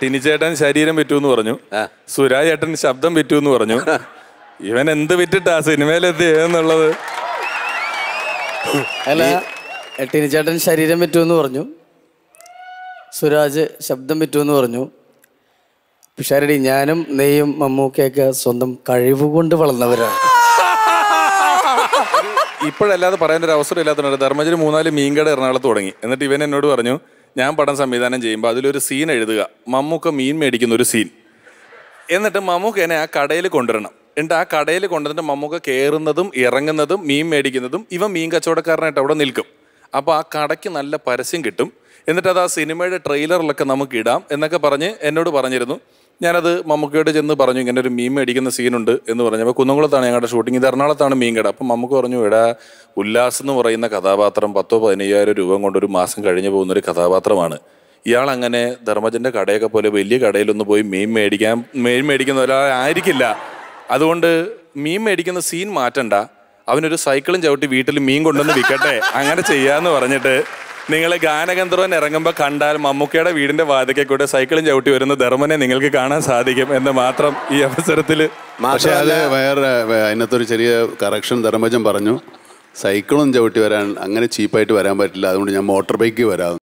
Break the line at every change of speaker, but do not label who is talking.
ടിനിചേട്ടൻ ശരീരം വിറ്റു എന്ന് പറഞ്ഞു സുരാജേട്ടൻ ശബ്ദം വിറ്റു എന്ന് പറഞ്ഞു ഇവൻ എന്ത് വിറ്റിട്ടാ സിനിമയിലെത്തിയെന്നുള്ളത്
അല്ല ടിനിചേട്ടൻ ശരീരം വിറ്റു എന്ന് പറഞ്ഞു സുരാജ് ശബ്ദം വിറ്റു എന്ന് പറഞ്ഞു പിഷാരടി ഞാനും നെയ്യും മമ്മൂക്കയൊക്കെ സ്വന്തം കഴിവ് കൊണ്ട് വളർന്നവരാണ് ഇപ്പോഴല്ലാതെ പറയാൻ ഒരു അവസരം ഇല്ലാത്തതുകൊണ്ട് ധർമ്മജിന് മൂന്നാല്
മീൻകട എറണാകുളത്ത് തുടങ്ങി എന്നിട്ട് ഇവൻ എന്നോട് പറഞ്ഞു ഞാൻ പടം സംവിധാനം ചെയ്യുമ്പോൾ അതിലൊരു സീൻ എഴുതുക മമ്മൂക്ക മീൻ മേടിക്കുന്ന ഒരു സീൻ എന്നിട്ട് എന്നെ ആ കടയിൽ കൊണ്ടുവരണം എന്നിട്ട് ആ കടയിൽ കൊണ്ടുവന്നിട്ട് മമ്മൂക്ക കയറുന്നതും ഇറങ്ങുന്നതും മീൻ മേടിക്കുന്നതും ഇവ മീൻ കച്ചവടക്കാരനായിട്ട് അവിടെ നിൽക്കും അപ്പോൾ ആ കടയ്ക്ക് നല്ല പരസ്യം കിട്ടും എന്നിട്ട് അത് ആ സിനിമയുടെ ട്രെയിലറിലൊക്കെ നമുക്ക് ഇടാം എന്നൊക്കെ പറഞ്ഞ് എന്നോട് പറഞ്ഞിരുന്നു ഞാനത് മമ്മൂക്കയോട് ചെന്ന് പറഞ്ഞു ഇങ്ങനെ ഒരു മീൻ മേടിക്കുന്ന സീനുണ്ട് എന്ന് പറഞ്ഞു അപ്പോൾ കുന്നംകുളത്താണ് ഞങ്ങളുടെ ഷൂട്ടിംഗ് ഇത് എറണാകുളത്താണ് മീൻ കട അപ്പം മമ്മൂക്ക് പറഞ്ഞു ഇവിടെ ഉല്ലാസ് എന്ന് പറയുന്ന കഥാപാത്രം പത്തോ പതിനയ്യായിരം രൂപ കൊണ്ട് ഒരു മാസം കഴിഞ്ഞു പോകുന്ന ഒരു കഥാപാത്രമാണ് ഇയാൾ അങ്ങനെ ധർമ്മജൻ്റെ കടയൊക്കെ പോലെ വലിയ കടയിലൊന്നും പോയി മീൻ മേടിക്കാൻ മീൻ മേടിക്കുന്ന ഒരാളായിരിക്കില്ല അതുകൊണ്ട് മീൻ മേടിക്കുന്ന സീൻ മാറ്റണ്ട അവനൊരു സൈക്കിളും ചവിട്ടി വീട്ടിൽ മീൻ കൊണ്ടുവന്ന് വിൽക്കട്ടെ അങ്ങനെ ചെയ്യാമെന്ന് പറഞ്ഞിട്ട് നിങ്ങൾ ഗാനഗന്ധർവൻ ഇറങ്ങുമ്പോൾ കണ്ടാൽ മമ്മൂക്കയുടെ വീടിന്റെ വാതിക്കെ കൂടെ സൈക്കിളും ചവിട്ടി വരുന്ന ധർമ്മനെ നിങ്ങൾക്ക് കാണാൻ സാധിക്കും എന്ന് മാത്രം ഈ അവസരത്തിൽ പക്ഷേ അത് വേറെ അതിനകത്തൊരു ചെറിയ കറക്ഷൻ ധർമ്മജൻ പറഞ്ഞു സൈക്കിളും ചവിട്ടി വരാൻ അങ്ങനെ ചീപ്പായിട്ട് വരാൻ പറ്റില്ല അതുകൊണ്ട് ഞാൻ മോട്ടോർ ബൈക്കിൽ വരാം